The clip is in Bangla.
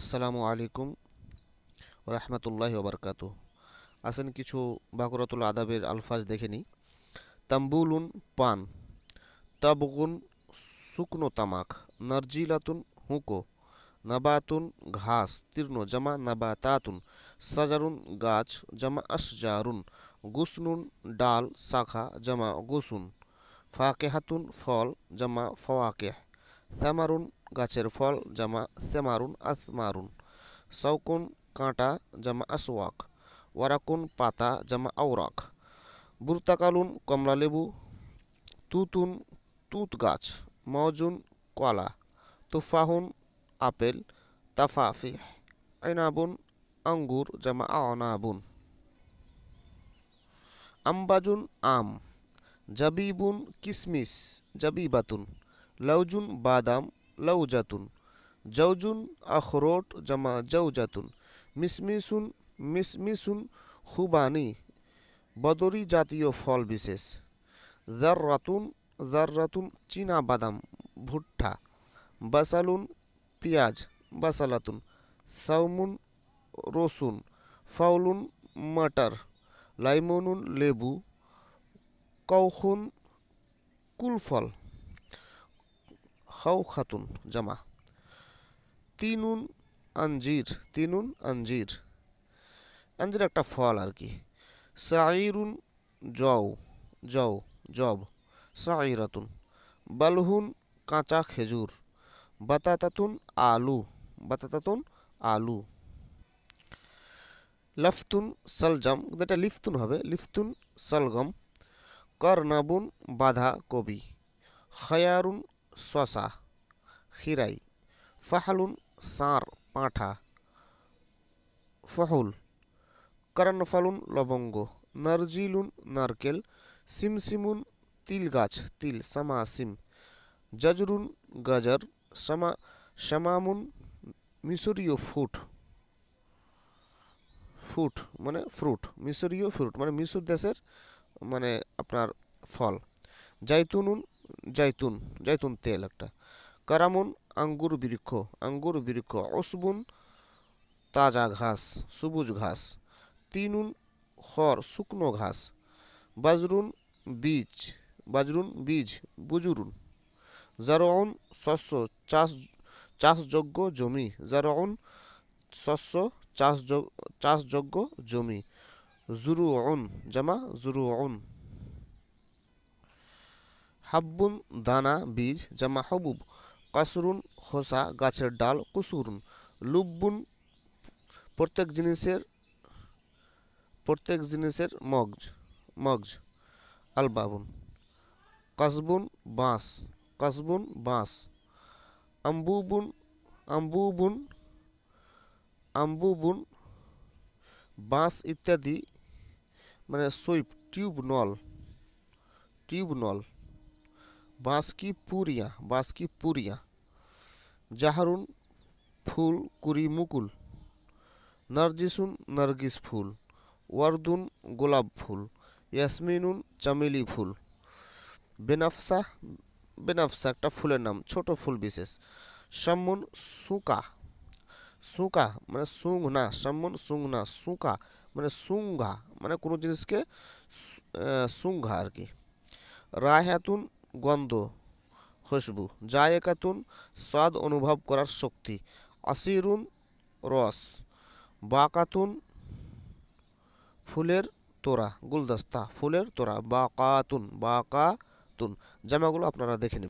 আসসালামু আলাইকুম রহমতুল্লাহ ওবরকাত আসেন কিছু বাকরাতুল আদাবের আলফাজ দেখে নি তাম্বুলুন পান তাবগুন শুকনো তামাক নার্জিলাতুন হুঁকো নাবাতুন ঘাস তীর্ণ জামা নাবাতাতুন সাজারুন গাছ জামা আসজারুন গুসনুন ডাল শাখা জামা গুসুন ফাকেহাতুন ফল জামা ফওয়াকে সামারুন গাছের ফল জামা সেমারুন আসমারুন সৌকুন কাঁটা জামা আসওয়াক ওয়ারাকুন পাতা জামা আওরাক বুরতাকালুন কমলালেবু তুতুন তুত গাছ মজুন কলা তুফাহুন আপেল তাফাফি আইনাবুন আঙ্গুর জামা আনাবুন আম্বাজুন আম জাবিবুন কিসমিস জাবিবাতুন লাউজুন বাদাম লও জাতুন জৌজুন আখরোট জমা জৌ জাতুন মিসমিসুন মিসমিসুন খুবানি বদরি জাতীয় ফল বিশেষ জাররাতুন জাররাতুন চীনা বাদাম ভুট্টা বাসালুন পিয়াজ বাসালাতুন সাউমুন রসুন ফাউলুন মটর লাইমুন লেবু কৌখুন কুলফল খাতুন জামা তিনুন আঞ্জির তিনুন আঞ্জির আঞ্জির একটা ফল আর কি সাইরুন জও জও জব সাইরাতুন বালহুন কাঁচা খেজুর বাতাতাতুন আলু বাতাতাতুন আলু লফতুন সালজাম এটা লিফতুন হবে লিফতুন সালগম করনাবুন বাধা কবি খয়ারুন শশা খিরাই ফাহালুন সার পাঁঠা ফহুল কারানফালুন লবঙ্গ নারজিলুন নারকেল সিমসিমুন তিল গাছ তিল সামা সিম জাজরুন গাজর সামা সামামুন মিশরীয় ফুট ফুট মানে ফ্রুট মিশরীয় ফ্রুট মানে মিশর দেশের মানে আপনার ফল জাইতুনুন জাইতুন জাইতুন তেল একটা কারামুন আঙ্গুর বৃক্ষ আঙ্গুর বৃক্ষ অসবুন তাজা ঘাস সবুজ ঘাস তিনুন হর শুকনো ঘাস বাজরুন বীজ বাজরুন বীজ বুজুরুন জারউন শস্য চাষ চাষযোগ্য জমি জারউন শস্য চাষযোগ্য চাষযোগ্য জমি জুরুউন জামা জুরুউন হাব্বুন দানা বীজ যা মাহবুব কাসরুন খোসা গাছের ডাল কুসুরুন লুব্বুন প্রত্যেক জিনিসের প্রত্যেক জিনিসের মগজ মগজ আলবাবুন কাসবুন বাঁশ কাসবুন বাঁশ আম্বুবুন আম্বুবুন আম্বুবুন বাঁশ ইত্যাদি মানে সুইপ টিউব নল টিউব নল बाँसकीपुरिया पुरिया जहारुन फुल कुरी मुकुल नरजिसुन नरगिस फुल वर्दुन गुलाब फुल यस्मिनुन चमेली फुल बेनफसा बेनफसा एक फुलर नाम छोटो फुल विशेष शम्मुन सूका सूका मैंने सूंघना शम्मुन सूंघना सूका मैंने सूंघा मैंने को जिनके सूंघा आ कि গন্ধ খুশবু যা একাতুন স্বাদ অনুভব করার শক্তি আসিরুন রস বাকাতুন ফুলের তোরা গুলদস্তা ফুলের তোরা বাকাতুন বাকাতুন জামাগুলো আপনারা দেখে